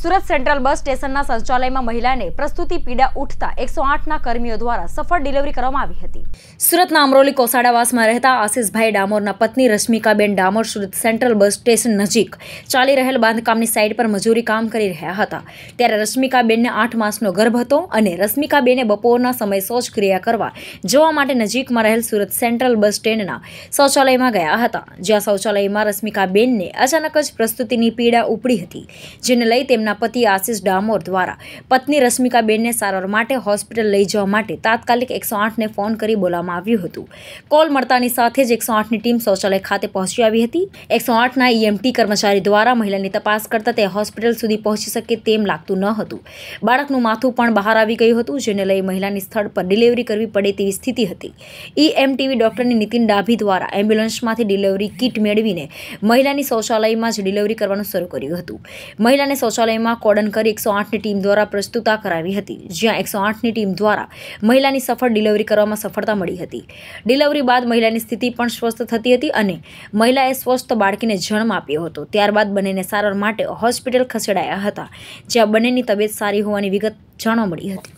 Surat central બસ સ્ટેશનના શૌચાલયમાં મહિલાને પ્રસ્તુતિ પીડા ઉઠતા એકસો આઠના કર્મીઓ દ્વારા સફળ ડિલિવરી કરવામાં આવી હતી સુરતના અમરોલી કોસાડાવાસમાં રહેતા આશિષભાઈ ડામોરના પત્ની રશ્મિકાબેન Damor Surat central bus station નજીક ચાલી રહેલ બાંધકામની સાઇડ પર મજૂરી કામ કરી રહ્યા હતા ત્યારે રશ્મિકાબેનને આઠ માસનો ગર્ભ હતો અને રશ્મિકાબેને બપોરના સમય શૌચક્રિયા કરવા જોવા માટે નજીકમાં રહેલ સુરત સેન્ટ્રલ બસ સ્ટેન્ડના શૌચાલયમાં ગયા હતા જ્યાં શૌચાલયમાં રશ્મિકાબેનને અચાનક જ પ્રસ્તુતિની પીડા ઉપડી હતી જેને લઈ તેમને તેમના પતિ આશિષ ડામોર દ્વારા પત્ની રશ્મિકાબેનને સારવાર માટે હોસ્પિટલ લઈ જવા માટે તાત્કાલિક એકસો આઠને ફોન કરી બોલાવવામાં આવ્યું હતું કોલ મળતાની સાથે જ એકસો આઠની ટીમ શૌચાલય ખાતે પહોંચી આવી હતી એકસો આઠના ઈએમટી કર્મચારી દ્વારા મહિલાની તપાસ કરતાં તે હોસ્પિટલ સુધી પહોંચી શકે તેમ લાગતું ન હતું બાળકનું માથું પણ બહાર આવી ગયું હતું જેને લઈ મહિલાની સ્થળ પર ડિલિવરી કરવી પડે તેવી સ્થિતિ હતી ઈએમટીવી ડોક્ટરની નીતિન ડાભી દ્વારા એમ્બ્યુલન્સમાંથી ડિલિવરી કિટ મેળવીને મહિલાની શૌચાલયમાં જ ડિલિવરી કરવાનું શરૂ કર્યું હતું મહિલાને શૌચાલય કાર્યાલયમાં કરી એકસો આઠની ટીમ દ્વારા પ્રસ્તુતા કરાવી હતી જ્યાં એકસો આઠની ટીમ દ્વારા મહિલાની સફળ ડિલિવરી કરવામાં સફળતા મળી હતી ડિલિવરી બાદ મહિલાની સ્થિતિ પણ સ્વસ્થ થતી હતી અને મહિલાએ સ્વસ્થ બાળકીને જન્મ આપ્યો હતો ત્યારબાદ બંનેને સારવાર માટે હોસ્પિટલ ખસેડાયા હતા જ્યાં બંનેની તબિયત સારી હોવાની વિગત જાણવા મળી હતી